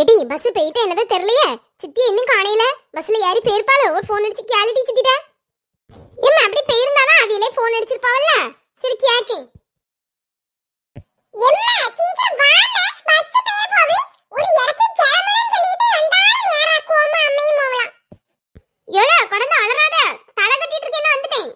eddy bus போயிட்டு என்னதான் தெரியலையே சித்தி இன்னும் காணையில பஸ்ல ஏறி போயிருப்பாளோ ஒரு ஃபோன் அடிச்சு கேலிட்டி சித்திட்ட என்ன அப்படி தான் அவியலே ஃபோன் அடிச்சிருப்பாவல்ல சரி கேக்கி என்ன சீக்கிரம் வாங்க பஸ் பேர் போவே ஒரு இடத்துக்கு கிளம்பணும் சொல்லிட்டு வந்தாலும் நேரா கோமா அம்மையும் போகலாம் எவ்வளோ கடந்து அலறாத தலை கட்டிட்டு இருக்கேன்னு வந்துட்டேன்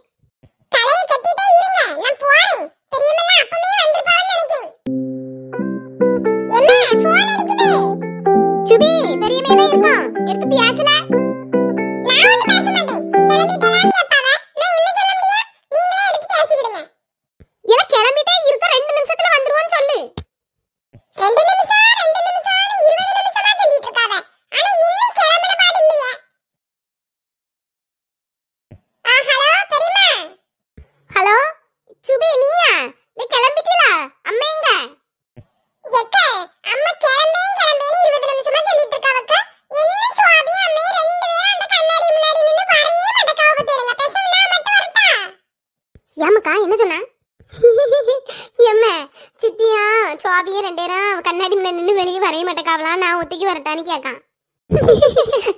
நான் ஒத்திக்கு வரட்டான்னு கேட்கான்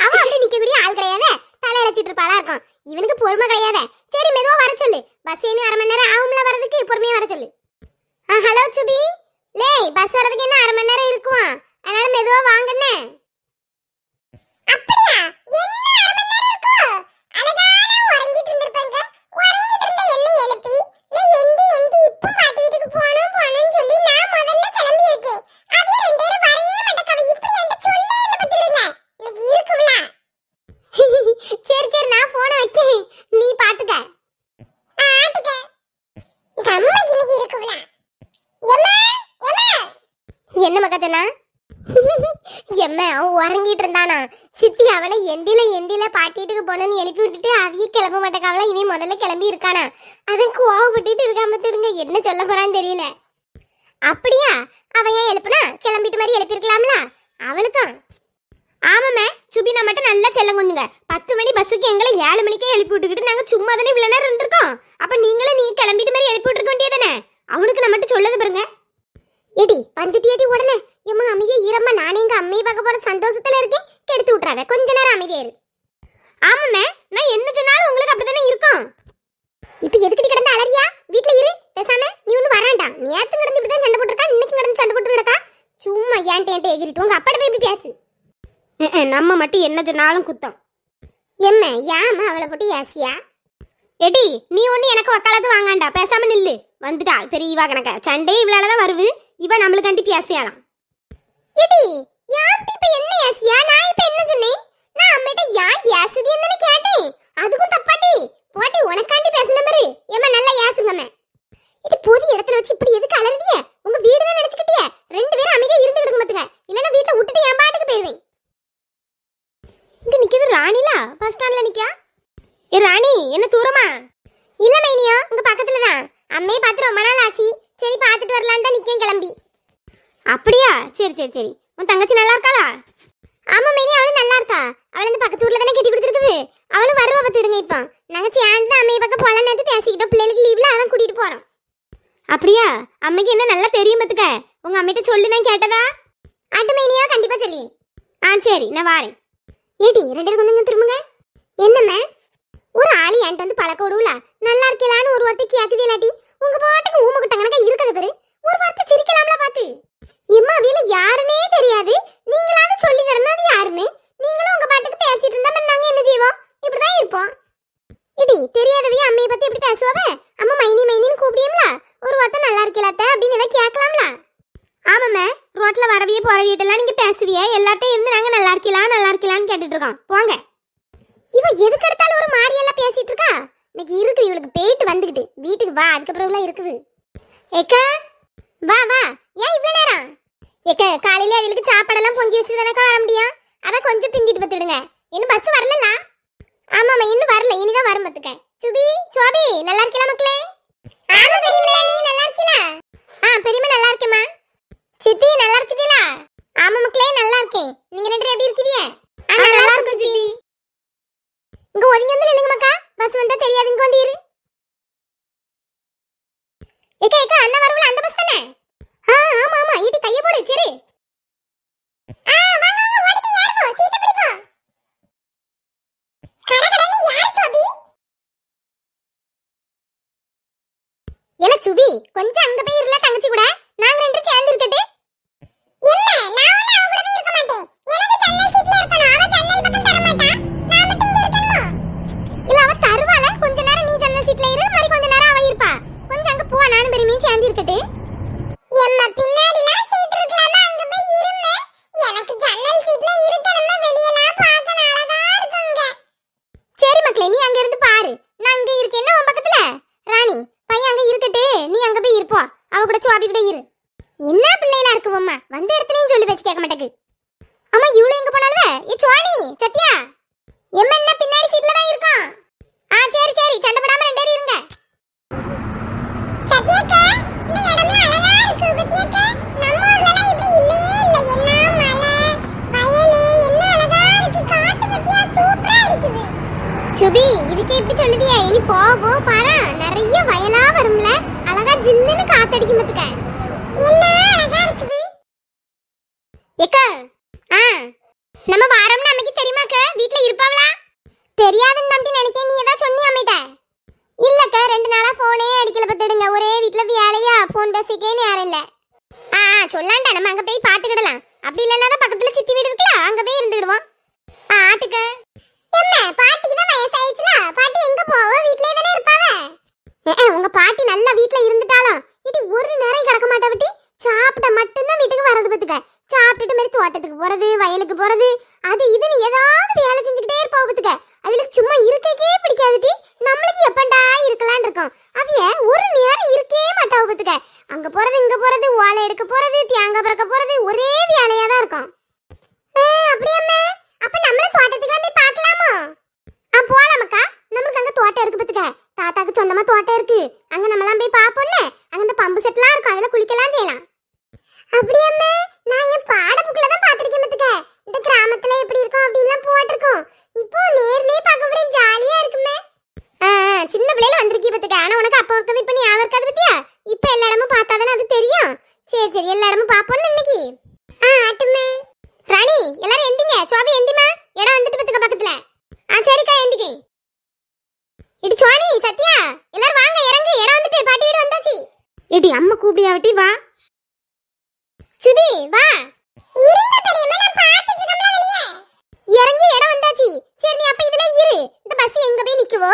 அவன் அப்படி நிக்கக்கூடிய ஆள் கிடையாது தலை இழைச்சிட்டு இருப்பாளா இருக்கும் இவனுக்கு பொறுமை கிடையாது சரி மெதுவா வர சொல்லு பஸ் ஏன்னு அரை மணி நேரம் ஆகும்ல வரதுக்கு பொறுமையா வர சொல்லு ஹலோ சுபி லே பஸ் வரதுக்கு என்ன அரை மணி நேரம் இருக்குவான் அதனால மெதுவா வாங்கினேன் அவனை எந்தில எந்தில பாட்டிட்டுக்கு போனன்னு எழுப்பி விட்டுட்டு அவிய கிளம்ப மாட்டேக்காவல இவன் முதல்ல கிளம்பி இருக்கானா அதன் கோவப்பட்டுட்டு இருக்காம திருங்க என்ன சொல்ல போறான்னு தெரியல அப்படியா அவையா எழுப்புனா கிளம்பிட்டு மாதிரி எழுப்பியிருக்கலாம்ல அவளுக்கும் ஆமாமே சுபினா மட்டும் நல்லா செல்லம் கொஞ்சுங்க பத்து மணி பஸ்ஸுக்கு எங்களை ஏழு மணிக்கே எழுப்பி விட்டுக்கிட்டு நாங்கள் சும்மா தானே இவ்வளோ நேரம் இருந்திருக்கோம் அப்போ நீங்களும் நீ கிளம்பிட்டு மாதிரி எழுப்பி விட்டுருக்க வேண்டியதானே அவனுக்கு நான் மட்டும் சொல்லது பாருங்க எடி வந்துட்டியாடி உடனே ஏமா அமைதியா ஈரம்மா நானே எங்க அம்மையை பார்க்க போற சந்தோஷத்துல இருக்கேன் கெடுத்து விட்றாத கொஞ்ச நேரம் அமைதியா இரு ஆமாம்மா நான் என்ன சொன்னாலும் உங்களுக்கு அப்படித்தானே இருக்கும் இப்போ எதுக்கிட்டு கிடந்த அலரியா வீட்ல இரு பேசாம நீ ஒண்ணு வரேன்டா நேத்து கிடந்து இப்படி தான் சண்டை போட்டுருக்கா இன்னைக்கு கிடந்து சண்டை போட்டு கிடக்கா சும்மா ஏன்ட்ட ஏன்ட்ட எகிரிட்டு உங்க அப்பாட்ட போய் இப்படி பேசு நம்ம மட்டும் என்ன சொன்னாலும் குத்தம் என்ன ஏமா அவளை போட்டு ஏசியா எடி நீ ஒன்று எனக்கு வக்காலத்து வாங்காண்டா பேசாம நில்லு வந்துட்டா பெரிய இவா கணக்க சண்டே இவ்வளோ தான் வருது இவன் நம்மளுக்கு நம்மளுக்காண்டி பேசியாலாம் எடி என்ன ஏசியா நான் இப்ப என்ன சொன்னேன் நான் அம்மிட்ட யா ஏசுது என்னன்னு கேட்டேன் தப்பாட்டி போட்டி உனக்காண்டி பேசின பாரு ஏமா நல்லா ஏசுங்கம்மா இது பொது இடத்துல வச்சு இப்படி எதுக்கு அலர்ந்திய உங்க வீடு தான் ரெண்டு பேரும் அமைதியா இருந்து கிடக்க மாத்துங்க இல்லனா வீட்ல விட்டுட்டு என் பாட்டுக்கு போயிருவேன் இங்க நிக்கிறது ராணிலா பஸ் ஸ்டாண்ட்ல நிக்கா ஏ ராணி என்ன தூரமா இல்ல மைனியா உங்க பக்கத்துல தான் அம்மையை பார்த்து ரொம்ப சரி பார்த்துட்டு வரலான்னு தான் நிக்கேன் கிளம்பி அப்படியா சரி சரி சரி உன் தங்கச்சி நல்லா இருக்காளா ஆமா மேனி அவளும் நல்லா இருக்கா அவள் வந்து பக்கத்து ஊர்ல தானே கட்டி கொடுத்துருக்குது அவளும் வருவா பார்த்துடுங்க இப்போ நாங்க சேர்ந்து அம்மைய பக்கம் போல நேரத்து பேசிக்கிட்டோம் பிள்ளைகளுக்கு லீவ்ல அதான் கூட்டிட்டு போறோம் அப்படியா அம்மைக்கு என்ன நல்லா தெரியும் பத்துக்க உங்க அம்மிட்ட சொல்லு நான் கேட்டதா ஆட்டு மேனியா கண்டிப்பா சொல்லி ஆ சரி நான் வாரேன் ஏடி ரெண்டு பேரும் கொஞ்சம் திரும்புங்க என்னம்மா ஒரு ஆளி என்கிட்ட வந்து பழக்க விடுவல நல்லா இருக்கலான்னு ஒரு வார்த்தை கேக்குது இல்லாட்டி உங்க பாட்டுக்கு ஊமக்கிட்ட கணக்கா இருக்கிறது பேரு ஒரு வார்த்தை சிரிக்கலாம்ல பாத்து இம்மா அவியில யாருன்னே தெரியாது நீங்களாவது சொல்லி தரணும் அது யாருன்னு நீங்களும் உங்க பாட்டுக்கு பேசிட்டு இருந்தா மன் நாங்க என்ன செய்வோம் இப்படிதான் இருப்போம் இடி தெரியாதவையும் அம்மையை பத்தி எப்படி பேசுவாவ அம்மா மைனி மைனின்னு கூப்பிடியும்ல ஒரு வார்த்தை நல்லா இருக்கலாத்த அப்படின்னு ஏதாவது கேட்கலாம்ல ஆமாம்மா ரோட்ல வரவியே போறவியட்டெல்லாம் நீங்க பேசுவியே எல்லார்ட்டையும் இருந்து நாங்க நல்லா இருக்கலாம் நல்லா இருக்கலாம்னு கேட்டுட்டு இருக்கோம் போங்க இவ எதுக்கு எடுத்தாலும் ஒரு மாதிரியெல்லாம் பேசிட்டு இருக்கா இன்னைக்கு இருக்கு இவளுக்கு போயிட்டு வந்துகிட்டு வீட்டுக்கு வா அதுக்கப்புறம் எல்லாம் இருக்குது ஏக்கா வா வா ஏன் இவ்வளோ நேரம் எக்க காலையில அவளுக்கு சாப்பாடெல்லாம் பொங்கி வச்சுதானக்கா வர முடியும் அதான் கொஞ்சம் பிந்திட்டு பத்துடுங்க இன்னும் பஸ் வரலல்ல ஆமாம்மா இன்னும் வரல இனிதான் வரும் பத்துக்க சுபி சோபி நல்லா இருக்கலாம் மக்களே ஆமா பெரியம்மா நீ நல்லா இருக்கீங்களா ஆ பெரியம்மா நல்லா இருக்கேம்மா சித்தி நல்லா இருக்குதீங்களா ஆமா மக்களே நல்லா இருக்கேன் நீங்க ரெண்டு எப்படி இருக்கீங்க ஆ நல்லா இருக்கு சித்தி இங்க ஒதுங்கி வந்து இல்லைங்க மக்கா பஸ் வந்தா தெரியாது இங்க வந்து இரு ஏக்கா ஏக்கா அந்த வரவுல அந்த பஸ் தானே ஆ ஆமா ஆமா ஈட்டி கைய போடு சரி ஆ வா வா வா ஓடி போய் ஏறு போ சீட் பிடி போ கடகடன்னு யார் சுபி எல சுபி கொஞ்சம் அங்க போய் இருல தங்கச்சி கூட நல்ல வேலையா போன் பேசிக்கே யாரும் இல்ல ஆ சொல்லாண்டா நம்ம அங்க போய் பாத்துக்கிடலாம் அப்படி இல்லனா பக்கத்துல சித்தி வீடு இருக்குல அங்க போய் இருந்துடுவோம் பாட்டுக்க என்ன பாட்டிக்கு தான் வயசாயிடுச்சுல பாட்டி எங்க போவ வீட்லயே தானே இருப்பாவ உங்க பாட்டி நல்லா வீட்ல இருந்துட்டாலும் இடி ஒரு நேரம் கிடக்க மாட்டா விட்டி சாப்பிட்ட மட்டும்தான் வீட்டுக்கு வரது பத்துக்க சாப்பிட்டுட்டு மாதிரி தோட்டத்துக்கு போறது வயலுக்கு போறது அது இதுன்னு ஏதாவது வேலை செஞ்சுக்கிட்டே இருப்பா பத்துக்க அவளுக்கு சும்மா இருக்கக்கே பிடிக்காதுட்டி நம்மளுக்கு எப்பண்டா இருக்கலாம்னு இருக்கோம் அவைய ஒரு நேரம் இருக்கே ஆகும் அங்க போறது இங்க போறது ஓலை எடுக்க போறது தேங்காய் பறக்க போறது ஒரே வேலையா தான் இருக்கும் அப்படியே அப்ப நம்மள போய் ஆ போலாமக்கா நம்மளுக்கு அங்க தோட்டம் இருக்கு பத்துக்க தாத்தாக்கு சொந்தமா தோட்டம் இருக்கு அங்க எல்லாம் போய் பாப்போம்னு அங்க இந்த பம்பு செட்லாம் இருக்கும் அதுல குளிக்கலாம் செய்யலாம் நான் என் பாட புக்கில தான் பாத்திருக்கேன் பத்துக்க இந்த கிராமத்து இடி சுவாணி சத்யா எல்லாரும் வாங்க இறங்கு இடம் வந்துட்டு பாட்டி வீடு வந்தாச்சு இடி அம்மா கூப்பிடியாவட்டி வா சுதி வா இருங்க பெரியம்மா நான் பாத்துட்டு இருக்கேன் வெளியே இறங்கி இடம் வந்தாச்சு சரி நீ அப்ப இதுல இரு இந்த பஸ் எங்க போய் நிக்குவோ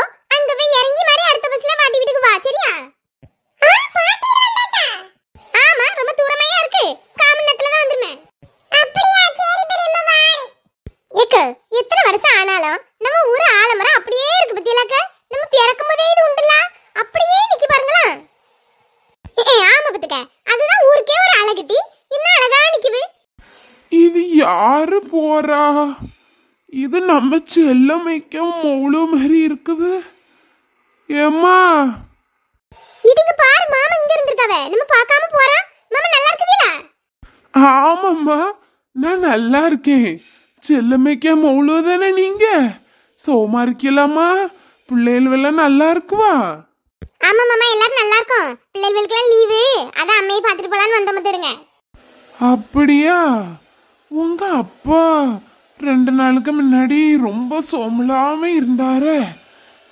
யாரு போறா இது நம்ம செல்லமைக்க மௌளு மாதிரி இருக்குது ஏம்மா இதுக்கு பாரு மாமா இங்க இருந்திருக்காவ நம்ம பார்க்காம போறா மாமா நல்லா இருக்குதீல ஆமாம்மா நான் நல்லா இருக்கேன் செல்லமைக்க மௌளு தானே நீங்க சோமா இருக்கலாமா பிள்ளைகள் எல்லாம் நல்லா இருக்குவா ஆமா மாமா எல்லாரும் நல்லா இருக்கும் பிள்ளைகளுக்கு லீவு அதான் அம்மையை பார்த்துட்டு போலான்னு வந்தோம் வந்துடுங்க அப்படியா உங்க அப்பா ரெண்டு நாளுக்கு முன்னாடி ரொம்ப சோமலாம இருந்தாரு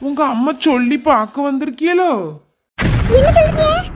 உங்க அம்மா சொல்லி பார்க்க வந்திருக்கீங்களோ என்ன சொல்றீங்க